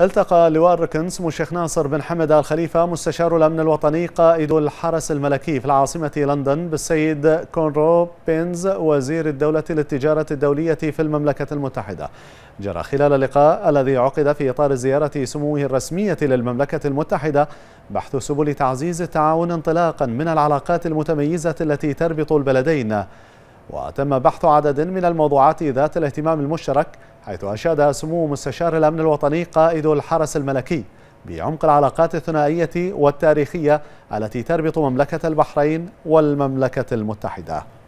التقى لواء الركنز الشيخ ناصر بن حمد الخليفة مستشار الأمن الوطني قائد الحرس الملكي في العاصمة لندن بالسيد كونرو بينز وزير الدولة للتجارة الدولية في المملكة المتحدة جرى خلال اللقاء الذي عقد في إطار زيارة سموه الرسمية للمملكة المتحدة بحث سبل تعزيز التعاون انطلاقا من العلاقات المتميزة التي تربط البلدين وتم بحث عدد من الموضوعات ذات الاهتمام المشترك حيث أشاد سمو مستشار الأمن الوطني قائد الحرس الملكي بعمق العلاقات الثنائية والتاريخية التي تربط مملكة البحرين والمملكة المتحدة